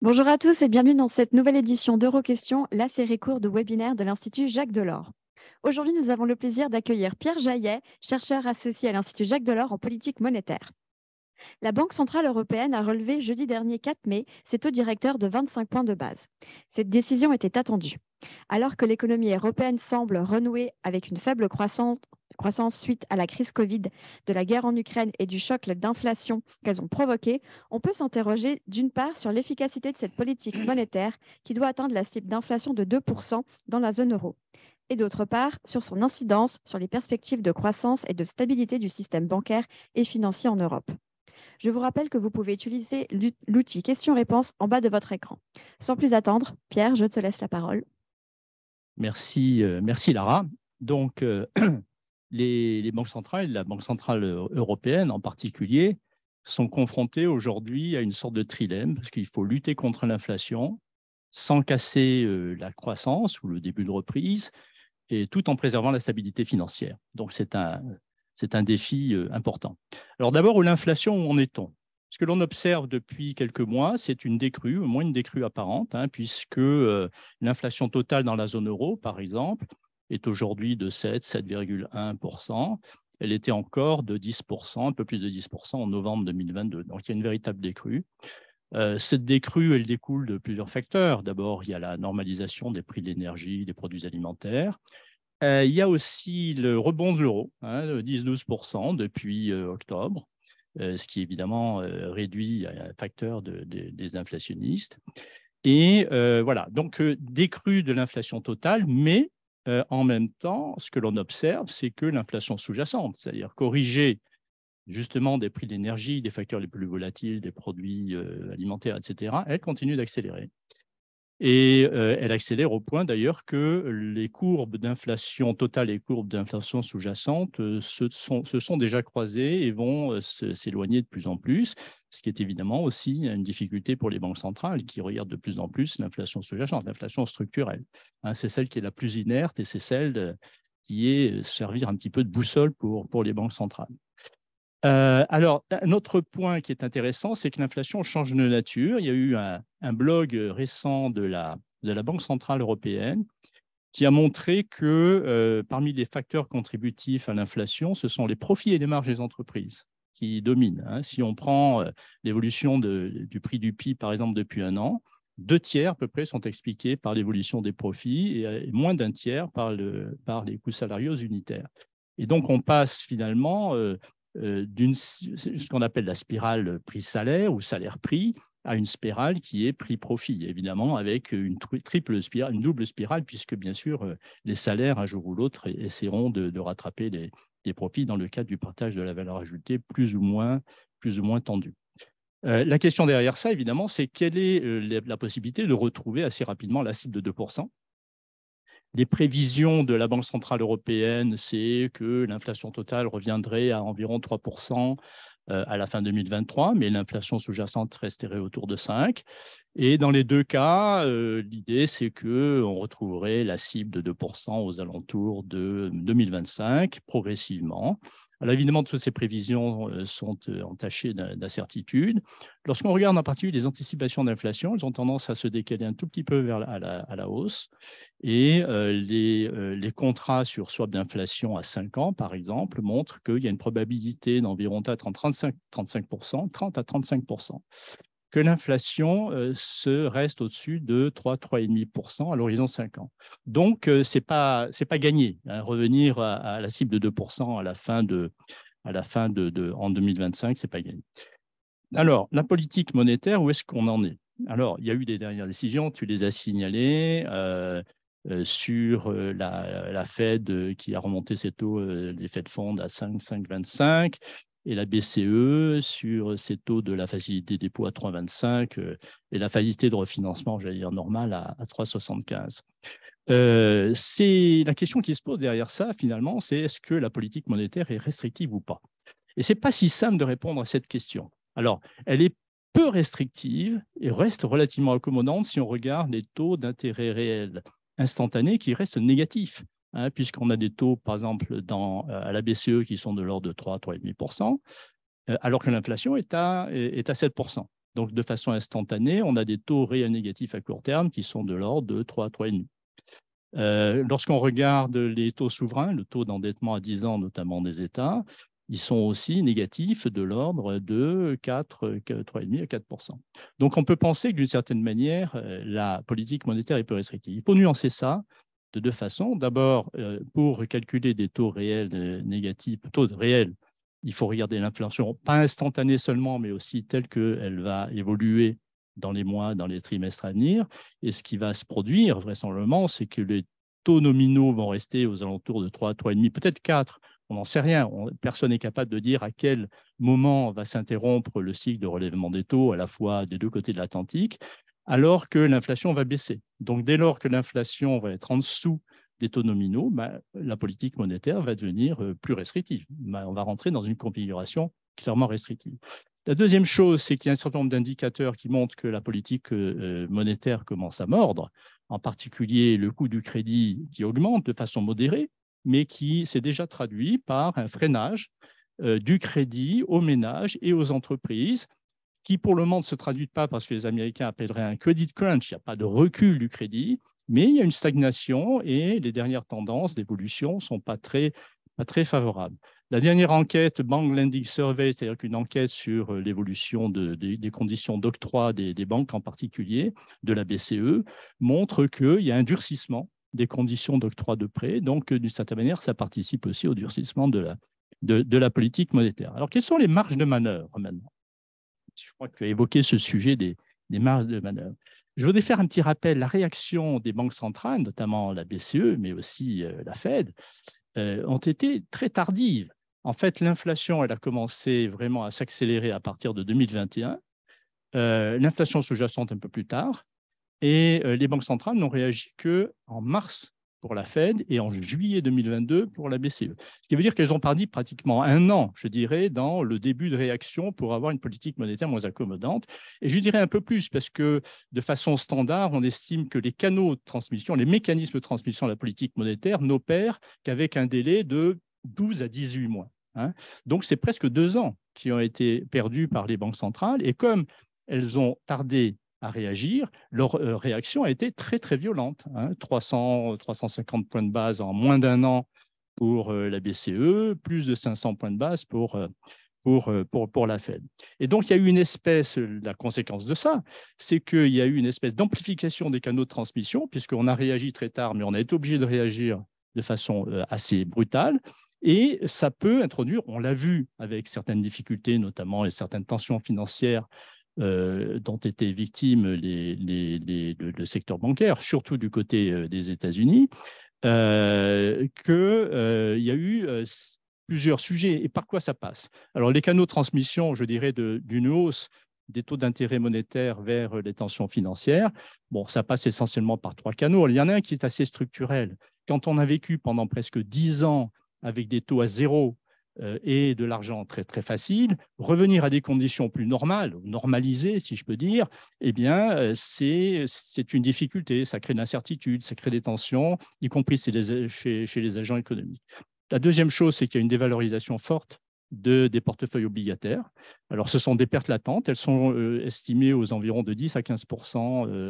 Bonjour à tous et bienvenue dans cette nouvelle édition d'Euroquestions, la série courte de webinaire de l'Institut Jacques Delors. Aujourd'hui, nous avons le plaisir d'accueillir Pierre Jaillet, chercheur associé à l'Institut Jacques Delors en politique monétaire. La Banque centrale européenne a relevé jeudi dernier 4 mai ses taux directeurs de 25 points de base. Cette décision était attendue. Alors que l'économie européenne semble renouer avec une faible croissance, suite à la crise Covid, de la guerre en Ukraine et du choc d'inflation qu'elles ont provoqué, on peut s'interroger d'une part sur l'efficacité de cette politique monétaire qui doit atteindre la cible d'inflation de 2% dans la zone euro et d'autre part sur son incidence sur les perspectives de croissance et de stabilité du système bancaire et financier en Europe. Je vous rappelle que vous pouvez utiliser l'outil questions-réponses en bas de votre écran. Sans plus attendre, Pierre, je te laisse la parole. Merci, euh, merci Lara. Donc, euh, les, banques centrales, la Banque centrale euh, européenne en particulier, sont confrontées aujourd'hui à une sorte de trilemme, parce qu'il faut lutter contre l'inflation sans casser la croissance ou le début de reprise, et tout en préservant la stabilité financière. Donc, c'est un, c'est un défi euh, important. Alors d'abord, où l'inflation, où en est-on Ce que l'on observe depuis quelques mois, c'est une décrue, au moins une décrue apparente, hein, puisque euh, l'inflation totale dans la zone euro, par exemple, est aujourd'hui de 7, 7,1%. Elle était encore de 10%, un peu plus de 10% en novembre 2022. Donc il y a une véritable décrue. Euh, cette décrue, elle découle de plusieurs facteurs. D'abord, il y a la normalisation des prix de l'énergie, des produits alimentaires. Euh, il y a aussi le rebond de l'euro, 10-12% hein, depuis euh, octobre, euh, ce qui évidemment réduit un facteur des inflationnistes. Et voilà, donc décrue de l'inflation totale, mais en même temps, ce que l'on observe, c'est que l'inflation sous-jacente, c'est-à-dire corrigée justement des prix d'énergie, des facteurs les plus volatiles, des produits alimentaires, etc., elle continue d'accélérer. Et euh, elle accélère au point d'ailleurs que les courbes d'inflation totale et courbes d'inflation sous-jacente euh, se, sont, déjà croisées et vont euh, s'éloigner de plus en plus, ce qui est évidemment aussi une difficulté pour les banques centrales qui regardent de plus en plus l'inflation sous-jacente, l'inflation structurelle. Hein. c'est celle qui est la plus inerte et c'est celle qui est servir un petit peu de boussole pour les banques centrales. Euh, alors, un autre point qui est intéressant, c'est que l'inflation change de nature. Il y a eu un, blog euh, récent de la, de la, Banque centrale européenne qui a montré que euh, parmi les facteurs contributifs à l'inflation, ce sont les profits et les marges des entreprises qui dominent. Hein. Si on prend l'évolution du prix du PIB, par exemple, depuis un an, deux tiers à peu près sont expliqués par l'évolution des profits et, moins d'un tiers par, le, par les coûts salariaux unitaires. Et donc, on passe finalement euh, d'une ce qu'on appelle la spirale prix-salaire ou salaire-prix à une spirale qui est prix-profit, évidemment, avec une triple spirale, une double spirale, puisque bien sûr, euh, les salaires, un jour ou l'autre, essaieront de, rattraper les, profits dans le cadre du partage de la valeur ajoutée plus ou moins, plus ou moins tendue. Euh, la question derrière ça, évidemment, c'est quelle est la possibilité de retrouver assez rapidement la cible de 2%, les prévisions de la Banque centrale européenne, c'est que l'inflation totale reviendrait à environ 3% euh, à la fin 2023, mais l'inflation sous-jacente resterait autour de 5. Et dans les deux cas, euh, l'idée, c'est qu'on retrouverait la cible de 2% aux alentours de 2025, progressivement. Alors évidemment, toutes ces prévisions euh, sont euh, entachées d'incertitudes. Lorsqu'on regarde en particulier les anticipations d'inflation, elles ont tendance à se décaler un tout petit peu vers la, à, la, hausse. Et euh, les, contrats sur swap d'inflation à 5 ans, par exemple, montrent qu'il y a une probabilité d'environ 30, 35, 35%, 30 à 35 que l'inflation euh, se reste au-dessus de 3, 3,5% à l'horizon 5 ans. Donc, euh, ce n'est pas, gagné. Hein, revenir à, la cible de 2% à la fin de, à la fin de, en 2025, ce n'est pas gagné. Alors, la politique monétaire, où est-ce qu'on en est Alors, il y a eu des dernières décisions, tu les as signalées. Euh, sur la, Fed qui a remonté ses taux, les Fed Funds à 5,25 et la BCE sur ces taux de la facilité dépôt à 3,25 euh, et la facilité de refinancement, j'allais dire normale, à, 3,75. Euh, la question qui se pose derrière ça, finalement, c'est est-ce que la politique monétaire est restrictive ou pas Et c'est pas si simple de répondre à cette question. Alors, elle est peu restrictive et reste relativement accommodante si on regarde les taux d'intérêt réel instantanés qui restent négatifs. Hein, puisqu'on a des taux, par exemple, euh, à la BCE qui sont de l'ordre de 3, 3,5%, euh, alors que l'inflation est à, 7%. Donc, de façon instantanée, on a des taux réels négatifs à court terme qui sont de l'ordre de 3, 3,5. Euh, Lorsqu'on regarde les taux souverains, le taux d'endettement à 10 ans, notamment des États, ils sont aussi négatifs de l'ordre de 4, 3,5 à 4 Donc, on peut penser que d'une certaine manière, euh, la politique monétaire est peu restrictive. Il faut nuancer ça de deux façons. D'abord, euh, pour calculer des taux réels euh, négatifs, taux réels, il faut regarder l'inflation, pas instantanée seulement, mais aussi telle qu'elle va évoluer dans les mois, dans les trimestres à venir. Et ce qui va se produire, vraisemblablement, c'est que les taux nominaux vont rester aux alentours de 3, 3,5, peut-être 4. On n'en sait rien. personne n'est capable de dire à quel moment va s'interrompre le cycle de relèvement des taux, à la fois des deux côtés de l'Atlantique alors que l'inflation va baisser. Donc dès lors que l'inflation va être en dessous des taux nominaux, bah, la politique monétaire va devenir euh, plus restrictive. Bah, on va rentrer dans une configuration clairement restrictive. La deuxième chose, c'est qu'il y a un certain nombre d'indicateurs qui montrent que la politique euh, euh, monétaire commence à mordre, en particulier le coût du crédit qui augmente de façon modérée, mais qui s'est déjà traduit par un freinage du crédit aux ménages et aux entreprises qui pour le moment ne se traduit pas parce que les Américains appelleraient un credit crunch, il n'y a pas de recul du crédit, mais il y a une stagnation et les dernières tendances d'évolution ne sont pas très, pas très favorables. La dernière enquête, Bank Lending Survey, c'est-à-dire qu'une enquête sur euh, l'évolution des conditions d'octroi des, banques en particulier, de la BCE, montre qu'il y a un durcissement des conditions d'octroi de prêts. Donc, euh, d'une certaine manière, ça participe aussi au durcissement de la, de, de la politique monétaire. Alors, quelles sont les marges de manœuvre maintenant je crois que tu as évoqué ce sujet des, marges de manœuvre. Je voudrais faire un petit rappel, la réaction des banques centrales, notamment la BCE, mais aussi euh, la Fed, euh, ont été très tardives. En fait, l'inflation, elle a commencé vraiment à s'accélérer à partir de 2021. Euh, l'inflation sous-jacente un peu plus tard. Et les banques centrales n'ont réagi qu'en mars pour la Fed et en juillet 2022 pour la BCE. Ce qui veut dire qu'elles ont perdu pratiquement un an, je dirais, dans le début de réaction pour avoir une politique monétaire moins accommodante. Et je dirais un peu plus parce que de façon standard, on estime que les canaux de transmission, les mécanismes de transmission de la politique monétaire n'opèrent qu'avec un délai de 12 à 18 mois. Hein. Donc c'est presque deux ans qui ont été perdus par les banques centrales. Et comme elles ont tardé à réagir, leur euh, réaction a été très, très violente. 300, hein. 350 points de base en moins d'un an pour euh, la BCE, plus de 500 points de base pour, euh, pour, pour, la Fed. Et donc, il y a eu une espèce, la conséquence de ça, c'est qu'il y a eu une espèce d'amplification des canaux de transmission, puisqu'on a réagi très tard, mais on a été obligé de réagir de façon assez brutale. Et ça peut introduire, on l'a vu avec certaines difficultés, notamment les certaines tensions financières euh, dont étaient victimes les, les, les, le, secteur bancaire, surtout du côté euh, des États-Unis, euh, qu'il y a eu plusieurs sujets et par quoi ça passe. Alors les canaux de transmission, je dirais, d'une hausse des taux d'intérêt monétaire vers les tensions financières. Bon, ça passe essentiellement par trois canaux. Il y en a un qui est assez structurel. Quand on a vécu pendant presque dix ans avec des taux à zéro, euh, et de l'argent très, très facile, revenir à des conditions plus normales, normalisées, si je peux dire, eh bien, euh, c'est une difficulté, ça crée de l'incertitude, ça crée des tensions, y compris chez les, agents économiques. La deuxième chose, c'est qu'il y a une dévalorisation forte de, des portefeuilles obligataires. Alors, ce sont des pertes latentes. Elles sont euh, estimées aux environs de 10 à 15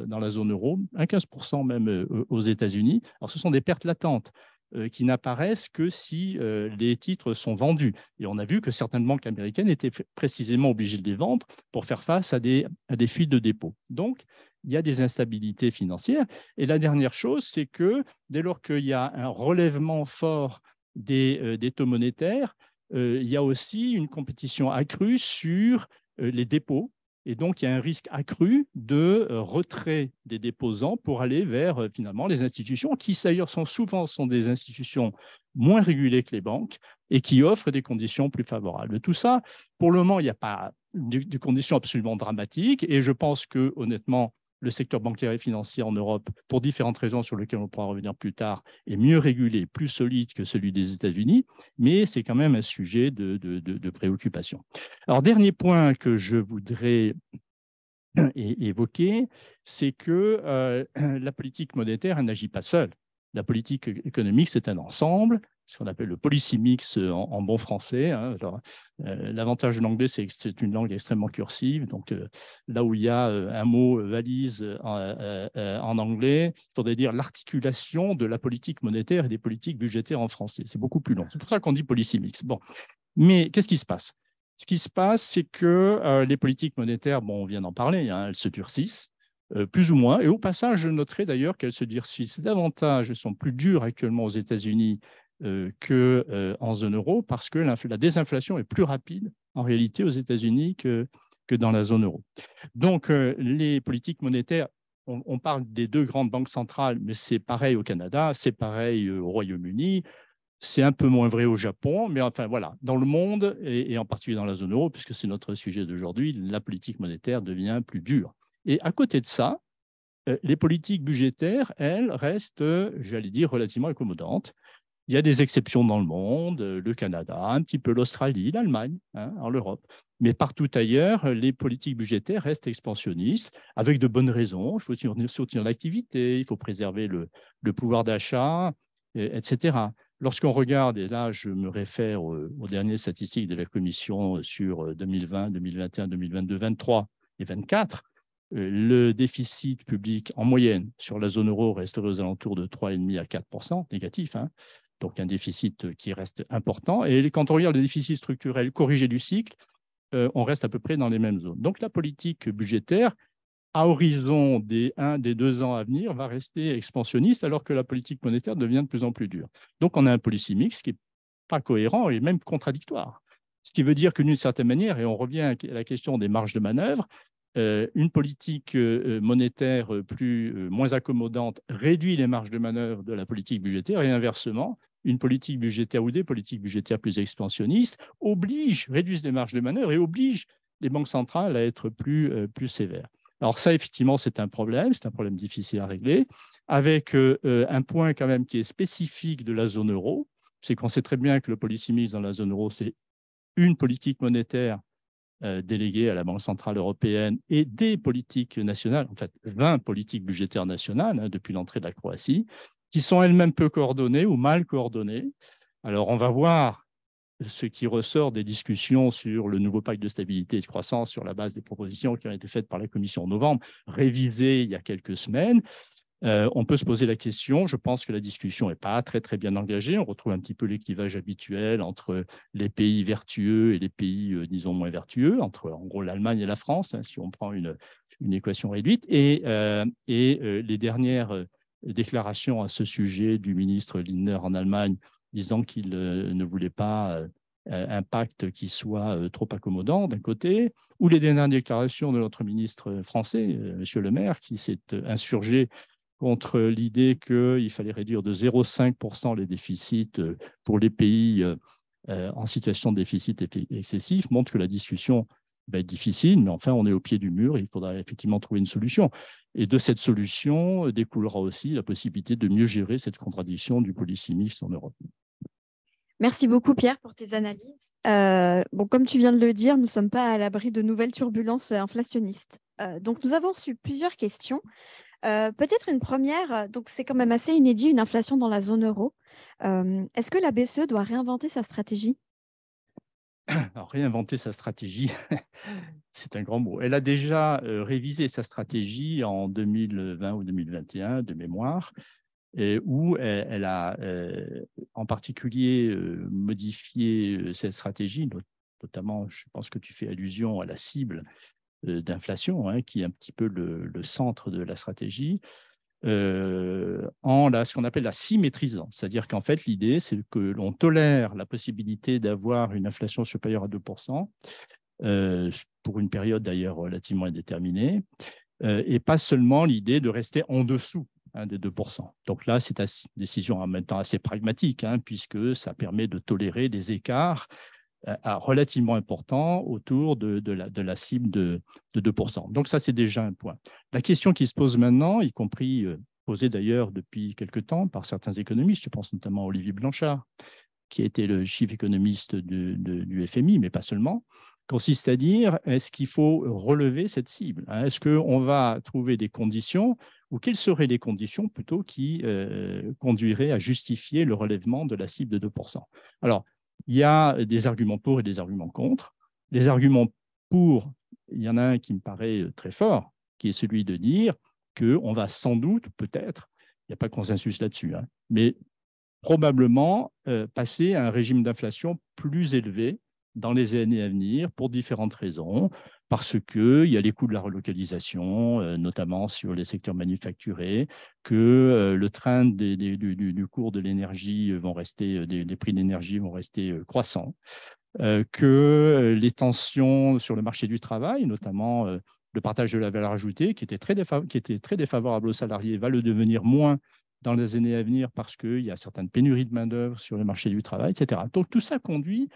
dans la zone euro, à 15 même aux États-Unis. Alors, ce sont des pertes latentes. Euh, qui n'apparaissent que si euh, les titres sont vendus. Et on a vu que certaines banques américaines étaient précisément obligées de les vendre pour faire face à des, à fuites de dépôts. Donc, il y a des instabilités financières. Et la dernière chose, c'est que dès lors qu'il y a un relèvement fort des euh, taux monétaires, il y a aussi une compétition accrue sur les dépôts et donc, il y a un risque accru de euh, retrait des déposants pour aller vers euh, finalement les institutions qui, d'ailleurs, sont souvent sont des institutions moins régulées que les banques et qui offrent des conditions plus favorables. Tout ça, pour le moment, il n'y a pas de, de conditions absolument dramatiques. Et je pense que, honnêtement, le secteur bancaire et financier en Europe, pour différentes raisons sur lesquelles on pourra revenir plus tard, est mieux régulé, plus solide que celui des États-Unis, mais c'est quand même un sujet de, préoccupation. Alors, dernier point que je voudrais évoquer, c'est que euh, la politique monétaire n'agit pas seule. La politique économique, c'est un ensemble, ce qu'on appelle le policy mix en, bon français. Hein. Euh, l'avantage de l'anglais, c'est que c'est une langue extrêmement cursive. Donc, euh, là où il y a euh, un mot valise en, anglais, il faudrait dire l'articulation de la politique monétaire et des politiques budgétaires en français. C'est beaucoup plus long. C'est pour ça qu'on dit policy mix. Bon. Mais qu'est-ce qui se passe Ce qui se passe, c'est que les politiques monétaires, bon, on vient d'en parler, hein, elles se durcissent. plus ou moins. Et au passage, je noterai d'ailleurs qu'elles se durcissent davantage, elles sont plus dures actuellement aux États-Unis euh, qu'en euh, zone euro, parce que la désinflation est plus rapide en réalité aux États-Unis que, que dans la zone euro. Donc euh, les politiques monétaires on, parle des deux grandes banques centrales, mais c'est pareil au Canada, c'est pareil au Royaume-Uni, c'est un peu moins vrai au Japon, mais enfin voilà, dans le monde et, en particulier dans la zone euro, puisque c'est notre sujet d'aujourd'hui, la politique monétaire devient plus dure. Et à côté de ça, les politiques budgétaires, elles, restent, j'allais dire, relativement accommodantes. Il y a des exceptions dans le monde, euh, le Canada, un petit peu l'Australie, l'Allemagne, hein, en Europe, Mais partout ailleurs, les politiques budgétaires restent expansionnistes, avec de bonnes raisons. Il faut soutenir l'activité, il faut préserver le, le pouvoir d'achat, etc. Lorsqu'on regarde, et là je me réfère aux, dernières statistiques de la Commission sur 2020, 2021, 2022, 2023 et 2024, euh, le déficit public en moyenne sur la zone euro resterait aux alentours de 3,5 à 4 négatif, hein donc un déficit euh, qui reste important. Et quand on regarde le déficit structurel corrigé du cycle, euh, on reste à peu près dans les mêmes zones. Donc la politique budgétaire, à horizon des 1, des 2 ans à venir, va rester expansionniste alors que la politique monétaire devient de plus en plus dure. Donc on a un policy mix qui n'est pas cohérent et même contradictoire. Ce qui veut dire que certaine manière, et on revient à la question des marges de manœuvre, euh, une politique euh, euh, monétaire plus, moins accommodante réduit les marges de manœuvre de la politique budgétaire et inversement, une politique budgétaire ou des politiques budgétaires plus expansionnistes oblige, réduisent les marges de manœuvre et obligent les banques centrales à être plus, plus sévères. Alors ça, effectivement, c'est un problème, c'est un problème difficile à régler, avec un point quand même qui est spécifique de la zone euro, c'est qu'on sait très bien que le policy mix dans la zone euro, c'est une politique monétaire euh, délégués à la Banque centrale européenne et des politiques nationales, en fait 20 politiques budgétaires nationales hein, depuis l'entrée de la Croatie, qui sont elles-mêmes peu coordonnées ou mal coordonnées. Alors on va voir ce qui ressort des discussions sur le nouveau pacte de stabilité et de croissance sur la base des propositions qui ont été faites par la Commission en novembre, révisées il y a quelques semaines. Euh, on peut se poser la question, je pense que la discussion n'est pas très, très bien engagée, on retrouve un petit peu l'équivage habituel entre les pays vertueux et les pays, euh, disons, moins vertueux, entre en gros l'Allemagne et la France, hein, si on prend une, une équation réduite, et, euh, et les dernières déclarations à ce sujet du ministre Lindner en Allemagne, disant qu'il ne voulait pas un pacte qui soit trop accommodant d'un côté, ou les dernières déclarations de notre ministre français, M. Le Maire, qui s'est insurgé contre l'idée qu'il fallait réduire de 0,5% les déficits euh, pour les pays euh, euh, en situation de déficit excessif montre que la discussion va être difficile, mais enfin, on est au pied du mur il faudra effectivement trouver une solution. Et de cette solution découlera aussi la possibilité de mieux gérer cette contradiction du policy en Europe. Merci beaucoup, Pierre, pour tes analyses. bon, comme tu viens de le dire, nous ne sommes pas à l'abri de nouvelles turbulences inflationnistes. donc, nous avons su plusieurs questions euh, peut-être une première, euh, donc c'est quand même assez inédit, une inflation dans la zone euro. Euh, est-ce que la BCE doit réinventer sa stratégie réinventer sa stratégie, c'est un grand mot. Elle a déjà révisé sa stratégie en 2020 ou 2021 de mémoire, et où elle, elle a en particulier modifié cette stratégie, notamment, je pense que tu fais allusion à la cible euh, d'inflation, hein, qui est un petit peu le, centre de la stratégie, euh, en la, ce qu'on appelle la symétrisant. C'est-à-dire qu'en fait, l'idée, c'est que l'on tolère la possibilité d'avoir une inflation supérieure à 2%, euh, pour une période d'ailleurs relativement indéterminée, et pas seulement l'idée de rester en dessous hein, des 2%. Donc là, c'est une décision en même temps assez pragmatique, hein, puisque ça permet de tolérer des écarts euh, relativement important autour de, la, cible de, 2%. Donc ça, c'est déjà un point. La question qui se pose maintenant, y compris euh, posée d'ailleurs depuis quelque temps par certains économistes, je pense notamment à Olivier Blanchard, qui était le chief économiste du FMI, mais pas seulement, consiste à dire, est-ce qu'il faut relever cette cible hein? Est-ce qu'on va trouver des conditions ou quelles seraient les conditions plutôt qui euh, conduiraient à justifier le relèvement de la cible de 2% Alors, il y a des arguments pour et des arguments contre. Les arguments pour, il y en a un qui me paraît euh, très fort, qui est celui de dire qu'on va sans doute, peut-être, il n'y a pas de consensus là-dessus, hein, mais probablement euh, passer à un régime d'inflation plus élevé dans les années à venir pour différentes raisons, parce qu'il y a les coûts de la relocalisation, euh, notamment sur les secteurs manufacturés, que euh, le train du, cours de l'énergie euh, vont rester, des, prix d'énergie vont rester croissants, que les tensions sur le marché du travail, notamment le partage de la valeur ajoutée, qui était très, qui était très défavorable aux salariés, va le devenir moins dans les années à venir parce qu'il y a certaines pénuries de main-d'œuvre sur le marché du travail, etc. Donc tout ça conduit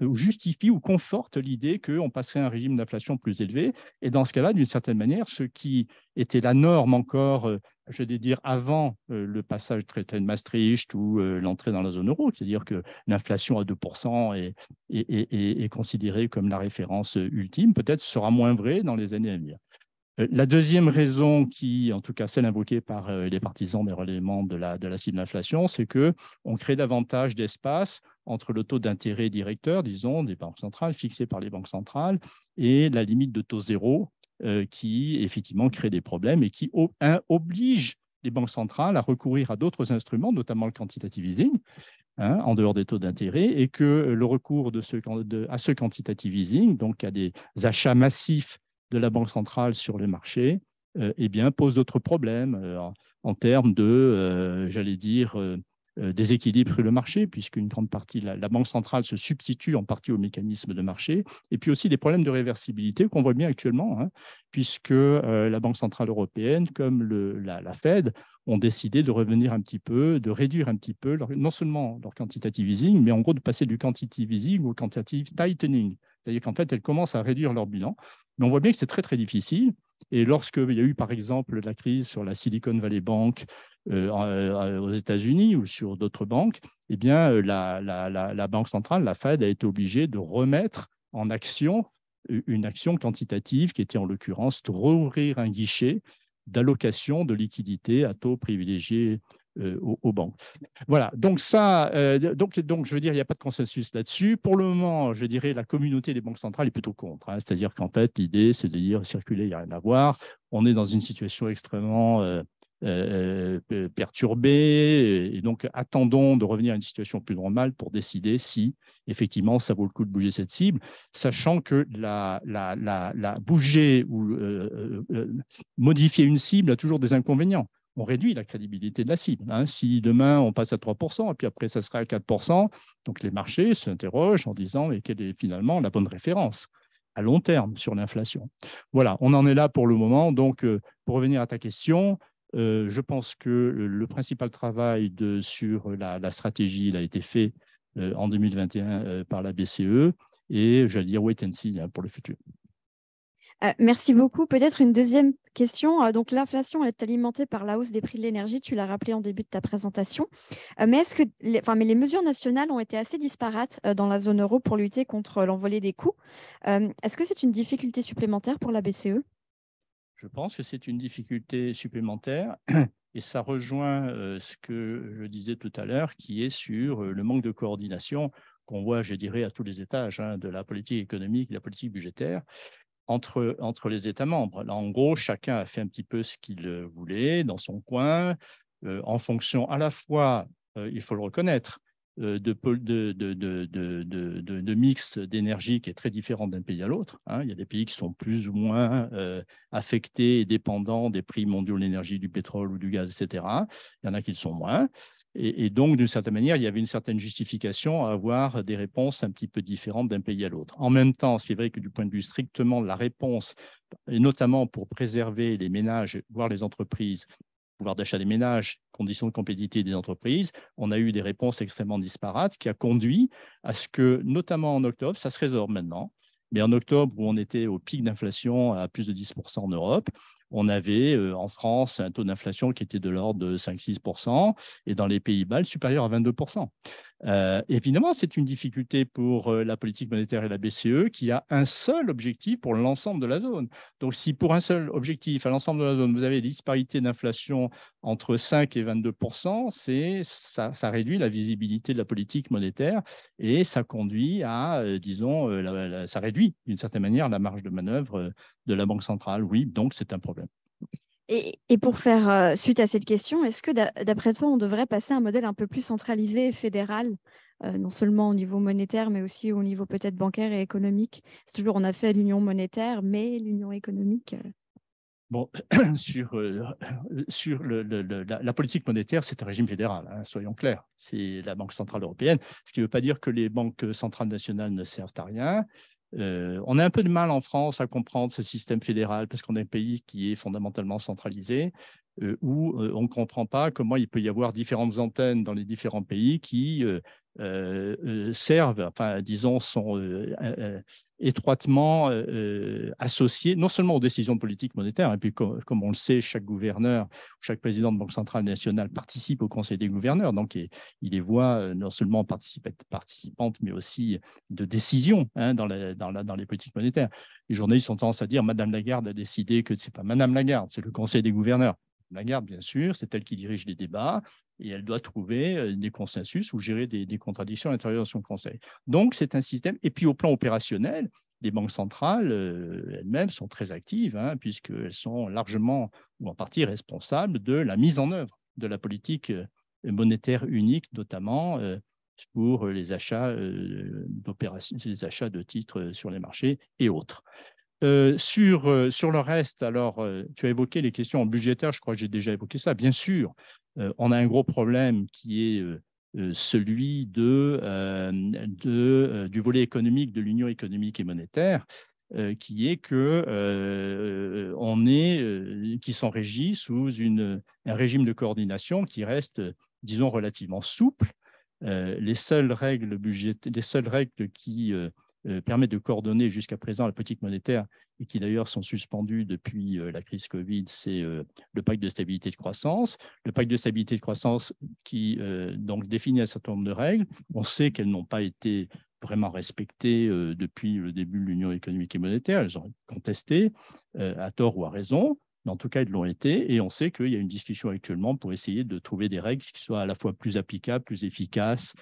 ou justifie ou conforte l'idée qu'on passerait à un régime d'inflation plus élevé. Et dans ce cas-là, d'une certaine manière, ce qui était la norme encore, euh, je vais dire, avant euh, le passage du traité de Maastricht ou euh, l'entrée dans la zone euro, c'est-à-dire que l'inflation à 2% est, est, considérée comme la référence ultime, peut-être sera moins vraie dans les années à venir. Euh, la deuxième raison, qui en tout cas celle invoquée par euh, les partisans des relèvements de la, de la cible d'inflation, c'est qu'on crée davantage d'espace entre le taux d'intérêt directeur, disons, des banques centrales, fixé par les banques centrales, et la limite de taux zéro, euh, qui effectivement crée des problèmes et qui oblige les banques centrales à recourir à d'autres instruments, notamment le quantitative easing, hein, en dehors des taux d'intérêt, et que le recours à ce quantitative easing, donc à des achats massifs de la Banque centrale sur les marchés euh, eh bien, pose d'autres problèmes euh, en termes de, euh, j'allais dire, euh, déséquilibre le marché, puisqu'une grande partie, la, Banque centrale se substitue en partie au mécanisme de marché, et puis aussi des problèmes de réversibilité qu'on voit bien actuellement, hein, puisque euh, la Banque centrale européenne, comme la, Fed, ont décidé de revenir un petit peu, de réduire un petit peu, non seulement leur quantitative easing, mais en gros de passer du quantitative easing au quantitative tightening. C'est-à-dire qu'en fait, elles commencent à réduire leur bilan, mais on voit bien que c'est très, très difficile et lorsqu'il y a eu, par exemple, la crise sur la Silicon Valley Bank euh, euh, aux États-Unis ou sur d'autres banques, eh bien, euh, la, la, Banque centrale, la Fed, a été obligée de remettre en action une action quantitative qui était en l'occurrence de rouvrir un guichet d'allocation de liquidités à taux privilégiés euh, aux, banques. Voilà, donc ça, euh, donc, donc je veux dire, il n'y a pas de consensus là-dessus. Pour le moment, je dirais, la communauté des banques centrales est plutôt contre. Hein. C'est-à-dire qu'en fait, l'idée, c'est de dire, circuler, il n'y a rien à voir. On est dans une situation extrêmement euh, perturbée. Et donc, attendons de revenir à une situation plus normale pour décider si, effectivement, ça vaut le coup de bouger cette cible, sachant que la, bouger ou modifier une cible a toujours des inconvénients on réduit la crédibilité de la cible. Hein. Si demain on passe à 3%, et puis après ça sera à 4%, donc les marchés s'interrogent en disant mais quelle est finalement la bonne référence à long terme sur l'inflation. Voilà, on en est là pour le moment. Donc, euh, pour revenir à ta question, euh, je pense que le, principal travail de, sur la, stratégie il a été fait euh, en 2021 par la BCE et j'allais dire wait and see hein, pour le futur. Euh, merci beaucoup. Peut-être une deuxième question. Euh, donc l'inflation, est alimentée par la hausse des prix de l'énergie, tu l'as rappelé en début de ta présentation. Euh, mais est-ce que les, mais les mesures nationales ont été assez disparates dans la zone euro pour lutter contre l'envolée des coûts Est-ce que c'est une difficulté supplémentaire pour la BCE Je pense que c'est une difficulté supplémentaire. Et ça rejoint ce que je disais tout à l'heure, qui est sur le manque de coordination qu'on voit, je dirais, à tous les étages hein, de la politique économique, de la politique budgétaire entre, entre les États membres. Là, en gros, chacun a fait un petit peu ce qu'il euh, voulait dans son coin, euh, en fonction à la fois, euh, il faut le reconnaître, de, de, de, mix d'énergie qui est très différent d'un pays à l'autre. Hein. Il y a des pays qui sont plus ou moins affectés et dépendants des prix mondiaux de l'énergie, du pétrole ou du gaz, etc. Il y en a qui le sont moins. Et, donc, d'une certaine manière, il y avait une certaine justification à avoir des réponses un petit peu différentes d'un pays à l'autre. En même temps, c'est vrai que du point de vue strictement de la réponse, et notamment pour préserver les ménages, voire les entreprises, pouvoir d'achat des ménages, conditions de compétitivité des entreprises, on a eu des réponses extrêmement disparates, qui a conduit à ce que, notamment en octobre, ça se résorbe maintenant, mais en octobre, où on était au pic d'inflation à plus de 10% en Europe, on avait euh, en France un taux d'inflation qui était de l'ordre de 5-6% et dans les Pays-Bas supérieur à 22%. Euh, évidemment, c'est une difficulté pour euh, la politique monétaire et la BCE qui a un seul objectif pour l'ensemble de la zone. Donc, si pour un seul objectif à l'ensemble de la zone, vous avez des disparités d'inflation entre 5 et 22 c'est ça, ça, réduit la visibilité de la politique monétaire et ça conduit à, euh, disons, ça réduit d'une certaine manière la marge de manœuvre de la Banque centrale. Oui, donc c'est un problème. Et, pour faire euh, suite à cette question, est-ce que d'après toi, on devrait passer à un modèle un peu plus centralisé et fédéral, euh, non seulement au niveau monétaire, mais aussi au niveau peut-être bancaire et économique C'est toujours, on a fait l'union monétaire, mais l'union économique euh. Bon, sur, la, politique monétaire, c'est un régime fédéral, hein, soyons clairs. C'est la Banque centrale européenne, ce qui ne veut pas dire que les banques centrales nationales ne servent à rien. Euh, on a un peu de mal en France à comprendre ce système fédéral parce qu'on est un pays qui est fondamentalement centralisé. Euh, où euh, on ne comprend pas comment il peut y avoir différentes antennes dans les différents pays qui euh, servent, enfin, disons, sont étroitement associés non seulement aux décisions politiques monétaires, et hein, puis comme, on le sait, chaque gouverneur, chaque président de Banque Centrale Nationale participe au Conseil des gouverneurs, donc il, les voit non seulement participantes, mais aussi de décision hein, dans, dans, les politiques monétaires les journalistes ont tendance à dire Madame Lagarde a décidé que ce c'est pas Madame Lagarde, c'est le Conseil des gouverneurs. Lagarde, bien sûr, c'est elle qui dirige les débats et elle doit trouver euh, des consensus ou gérer des, contradictions à l'intérieur de son conseil. Donc, c'est un système. Et puis, au plan opérationnel, les banques centrales euh, elles-mêmes sont très actives, hein, puisqu'elles sont largement ou en partie responsables de la mise en œuvre de la politique euh, monétaire unique, notamment pour les achats, les achats de titres sur les marchés et autres. Euh, sur, euh, sur le reste, alors, euh, tu as évoqué les questions budgétaires, je crois que j'ai déjà évoqué ça. Bien sûr, on a un gros problème qui est celui de, de du volet économique de l'Union économique et monétaire, qui est que on est, qui s'en régis sous une, un régime de coordination qui reste, disons, relativement souple. les seules règles budgétaires, les seules règles qui euh, permet de coordonner jusqu'à présent la politique monétaire et qui d'ailleurs sont suspendues depuis euh, la crise Covid, c'est euh, le pacte de stabilité de croissance. Le pacte de stabilité de croissance qui donc définit un certain nombre de règles. On sait qu'elles n'ont pas été vraiment respectées depuis le début de l'Union économique et monétaire. Elles ont contesté à tort ou à raison. Mais en tout cas, elles l'ont été. Et on sait qu'il y a une discussion actuellement pour essayer de trouver des règles qui soient à la fois plus applicables, plus efficaces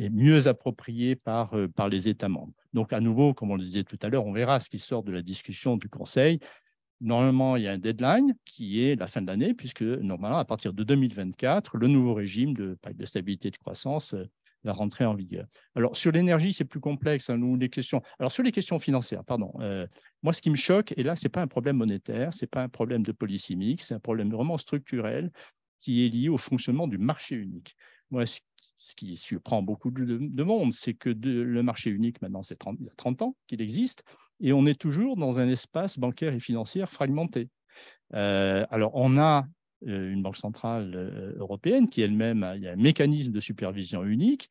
est mieux approprié par, euh, par les États membres. Donc, à nouveau, comme on le disait tout à l'heure, on verra ce qui sort de la discussion du Conseil. Normalement, il y a un deadline qui est la fin de l'année, puisque normalement, à partir de 2024, le nouveau régime de pacte de stabilité et de croissance euh, va rentrer en vigueur. Alors, sur l'énergie, c'est plus complexe. Hein, nous, les questions... Alors, sur les questions financières, pardon, euh, moi, ce qui me choque, et là, ce n'est pas un problème monétaire, ce n'est pas un problème de polysémique, c'est un problème vraiment structurel qui est lié au fonctionnement du marché unique moi, ce, qui surprend beaucoup de, monde, c'est que le marché unique, maintenant, c'est 30, il y a 30 ans qu'il existe, et on est toujours dans un espace bancaire et financier fragmenté. Euh, alors, on a euh, une banque centrale euh, européenne qui elle-même, il y a un mécanisme de supervision unique,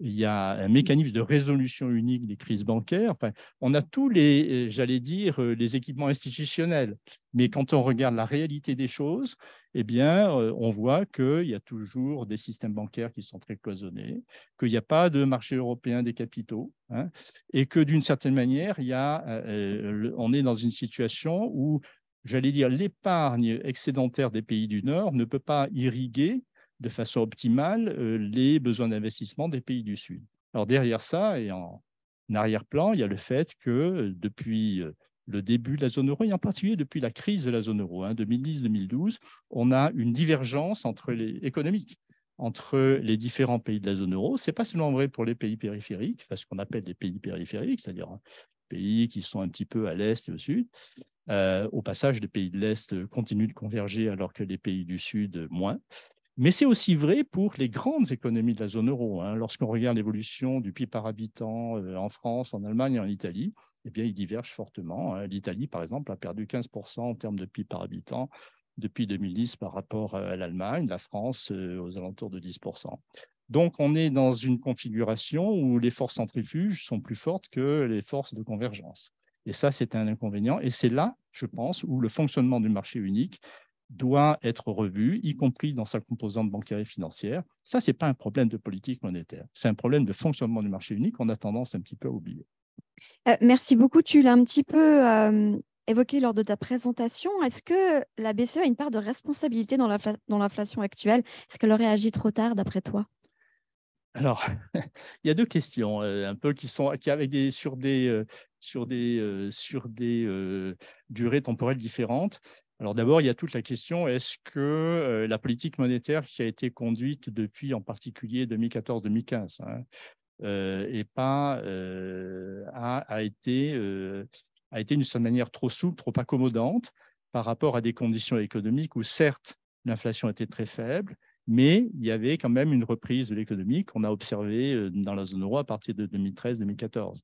il y a un mécanisme de résolution unique des crises bancaires. on a tous les, j'allais dire, les équipements institutionnels. Mais quand on regarde la réalité des choses, eh bien, euh, on voit qu'il y a toujours des systèmes bancaires qui sont très cloisonnés, qu'il n'y a pas de marché européen des capitaux, hein, et que d'une certaine manière, il y a, euh, euh, on est dans une situation où, j'allais dire, l'épargne excédentaire des pays du Nord ne peut pas irriguer de façon optimale les besoins d'investissement des pays du Sud. Alors derrière ça, et en arrière-plan, il y a le fait que depuis le début de la zone euro, et en particulier depuis la crise de la zone euro, 2010-2012, hein, on a une divergence entre les, économiques, entre les différents pays de la zone euro. Ce n'est pas seulement vrai pour les pays périphériques, ce qu'on appelle les pays périphériques, c'est-à-dire les hein, pays qui sont un petit peu à l'est et au sud. Euh, au passage, les pays de l'est continuent de converger alors que les pays du sud, moins. Mais c'est aussi vrai pour les grandes économies de la zone euro. Hein. Lorsqu'on regarde l'évolution du PIB par habitant euh, en France, en Allemagne, et en Italie, eh bien, ils divergent fortement. Hein. L'Italie, par exemple, a perdu 15% en termes de PIB par habitant depuis 2010 par rapport euh, à l'Allemagne, la France euh, aux alentours de 10%. Donc, on est dans une configuration où les forces centrifuges sont plus fortes que les forces de convergence. Et ça, c'est un inconvénient. Et c'est là, je pense, où le fonctionnement du marché unique doit être revu, y compris dans sa composante bancaire et financière. Ça, ce n'est pas un problème de politique monétaire, c'est un problème de fonctionnement du marché unique qu'on a tendance un petit peu à oublier. Euh, merci beaucoup. Tu l'as un petit peu euh, évoqué lors de ta présentation. Est-ce que la BCE a une part de responsabilité dans l'inflation actuelle Est-ce qu'elle aurait agi trop tard, d'après toi alors, il y a deux questions, euh, un peu qui sont avec des sur des sur des sur des durées temporelles différentes. Alors d'abord, il y a toute la question, est-ce que la politique monétaire qui a été conduite depuis en particulier 2014-2015, euh, et pas euh, a, été, euh, a été d'une certaine manière trop souple, trop accommodante par rapport à des conditions économiques où certes l'inflation était très faible, mais il y avait quand même une reprise de l'économie qu'on a observée dans la zone euro à partir de 2013-2014.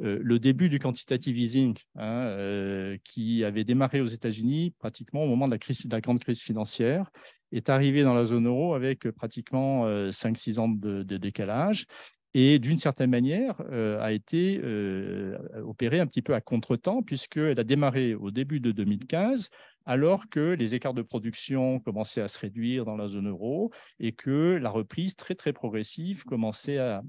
le début du quantitative easing, hein, qui avait démarré aux États-Unis pratiquement au moment de la, crise, de la, grande crise financière, est arrivé dans la zone euro avec pratiquement 5-6 ans de, décalage et d'une certaine manière euh, a été euh, opérée un petit peu à contretemps puisqu'elle a démarré au début de 2015 alors que les écarts de production commençaient à se réduire dans la zone euro et que la reprise très très progressive commençait à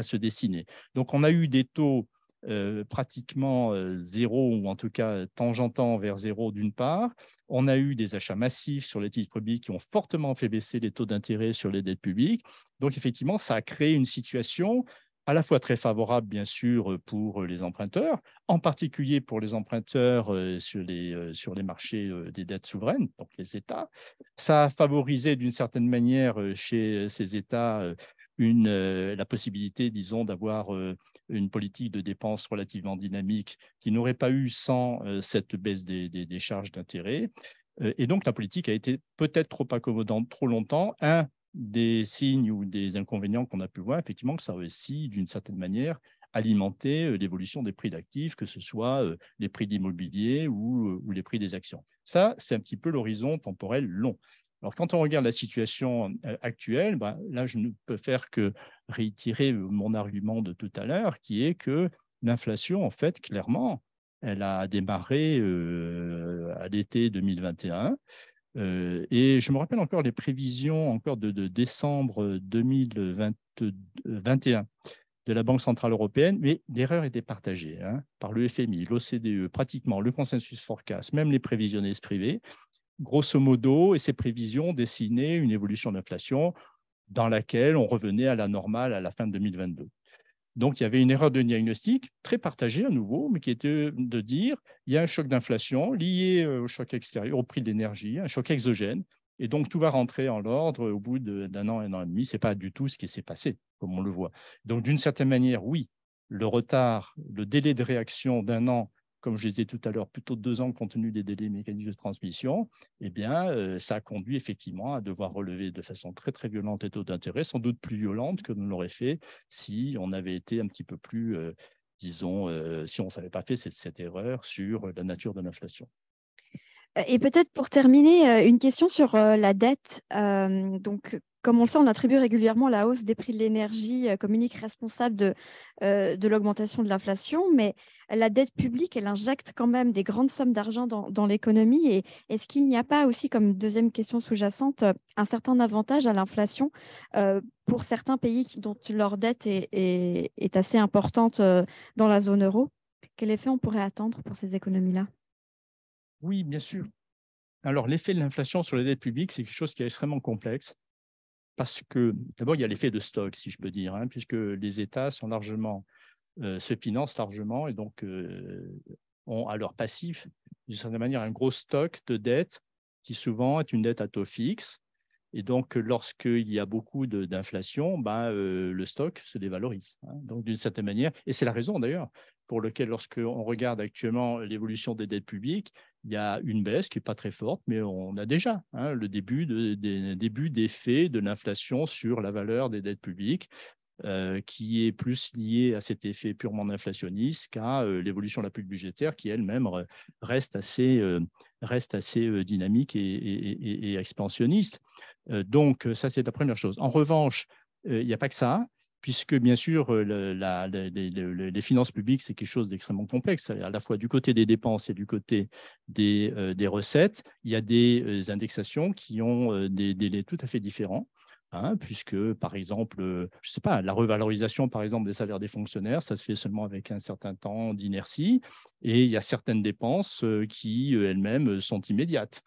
se dessiner. Donc on a eu des taux euh, pratiquement euh, zéro, ou en tout cas euh, tangentant vers zéro d'une part. On a eu des achats massifs sur les titres publics qui ont fortement fait baisser les taux d'intérêt sur les dettes publiques. Donc effectivement, ça a créé une situation à la fois très favorable, bien sûr, pour les emprunteurs, en particulier pour les emprunteurs sur les, sur les marchés des dettes souveraines, donc les États. Ça a favorisé d'une certaine manière chez ces États une, la possibilité, disons, d'avoir une politique de dépenses relativement dynamique qui n'aurait pas eu sans euh, cette baisse des, charges d'intérêt. Euh, et donc, la politique a été peut-être trop accommodante trop longtemps. Un des signes ou des inconvénients qu'on a pu voir, effectivement, que ça a aussi, d'une certaine manière, alimenter euh, l'évolution des prix d'actifs, que ce soit les prix d'immobilier ou, les prix des actions. Ça, c'est un petit peu l'horizon temporel long. Alors, quand on regarde la situation euh, actuelle, bah, là, je ne peux faire que réitérer euh, mon argument de tout à l'heure, qui est que l'inflation, en fait, clairement, elle a démarré euh, à l'été 2021. et je me rappelle encore les prévisions encore de, décembre 2021 de la Banque Centrale Européenne, mais l'erreur était partagée hein, par le FMI, l'OCDE, pratiquement le consensus forecast, même les prévisionnistes privés grosso modo, et ces prévisions dessinaient une évolution d'inflation dans laquelle on revenait à la normale à la fin de 2022. Donc, il y avait une erreur de diagnostic très partagée à nouveau, mais qui était de dire il y a un choc d'inflation lié euh, au choc extérieur, au prix de l'énergie, un choc exogène, et donc tout va rentrer en l'ordre au bout d'un an, un an et demi. Ce n'est pas du tout ce qui s'est passé, comme on le voit. Donc, d'une certaine manière, oui, le retard, le délai de réaction d'un an comme je disais tout à l'heure, plutôt deux ans compte tenu des délais mécaniques de transmission, eh bien, euh, ça a conduit effectivement à devoir relever de façon très très violente les taux d'intérêt, sans doute plus violente que nous l'aurait fait si on avait été un petit peu plus, euh, disons, euh, si on s'avait pas fait cette, erreur sur la nature de l'inflation. Et peut-être pour terminer, une question sur la dette. donc, comme on le sait, on attribue régulièrement la hausse des prix de l'énergie comme unique responsable de, de l'augmentation de l'inflation, mais la dette publique, elle injecte quand même des grandes sommes d'argent dans, l'économie. Et est-ce qu'il n'y a pas aussi, comme deuxième question sous-jacente, euh, un certain avantage à l'inflation euh, pour certains pays dont leur dette est, assez importante euh, dans la zone euro Quel effet on pourrait attendre pour ces économies-là Oui, bien sûr. Alors, l'effet de l'inflation sur la dette publique, c'est quelque chose qui est extrêmement complexe parce que d'abord, il y a l'effet de stock, si je peux dire, hein, puisque les États sont largement euh, se financent largement et donc euh, ont à leur passif, d'une certaine manière, un gros stock de dettes qui souvent est une dette à taux fixe. Et donc, lorsqu'il y a beaucoup d'inflation, ben, euh, le stock se dévalorise. Hein. Donc, d'une certaine manière, et c'est la raison d'ailleurs pour laquelle, lorsqu'on regarde actuellement l'évolution des dettes publiques, il y a une baisse qui n'est pas très forte, mais on a déjà hein, le début, de, de l'inflation sur la valeur des dettes publiques. Euh, qui est plus lié à cet effet purement inflationniste qu'à euh, l'évolution de la pub budgétaire qui elle-même reste assez, euh, dynamique et, expansionniste. donc ça, c'est la première chose. En revanche, il n'y a pas que ça. Puisque bien sûr, les, finances publiques, c'est quelque chose d'extrêmement complexe, à la fois du côté des dépenses et du côté des recettes. Il y a des indexations qui ont des délais tout à fait différents Hein, puisque par exemple, euh, je sais pas, la revalorisation par exemple des salaires des fonctionnaires, ça se fait seulement avec un certain temps d'inertie, et il y a certaines dépenses euh, qui euh, elles-mêmes sont immédiates.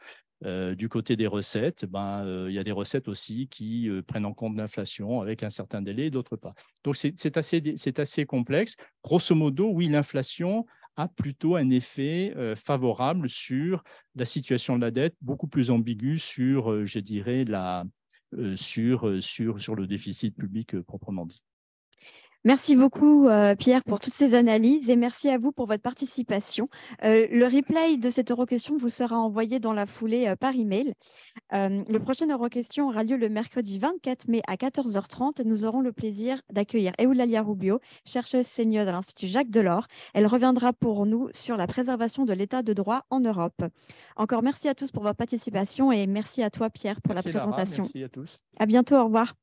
du côté des recettes, ben, il y a des recettes aussi qui prennent en compte l'inflation avec un certain délai, d'autres pas. Donc c'est assez, assez, complexe. Grosso modo, oui, l'inflation a plutôt un effet favorable sur la situation de la dette, beaucoup plus ambigu sur, je dirais, la, euh, sur, euh, sur, sur le déficit public euh, proprement dit. Merci beaucoup, euh, Pierre, pour toutes ces analyses et merci à vous pour votre participation. Euh, le replay de cette Euroquestion vous sera envoyé dans la foulée euh, par email. le prochain Euroquestion aura lieu le mercredi 24 mai à 14h30. Nous aurons le plaisir d'accueillir Eulalia Rubio, chercheuse senior de l'Institut Jacques Delors. Elle reviendra pour nous sur la préservation de l'état de droit en Europe. Encore merci à tous pour votre participation et merci à toi, Pierre, pour la présentation. merci à tous. À bientôt, au revoir.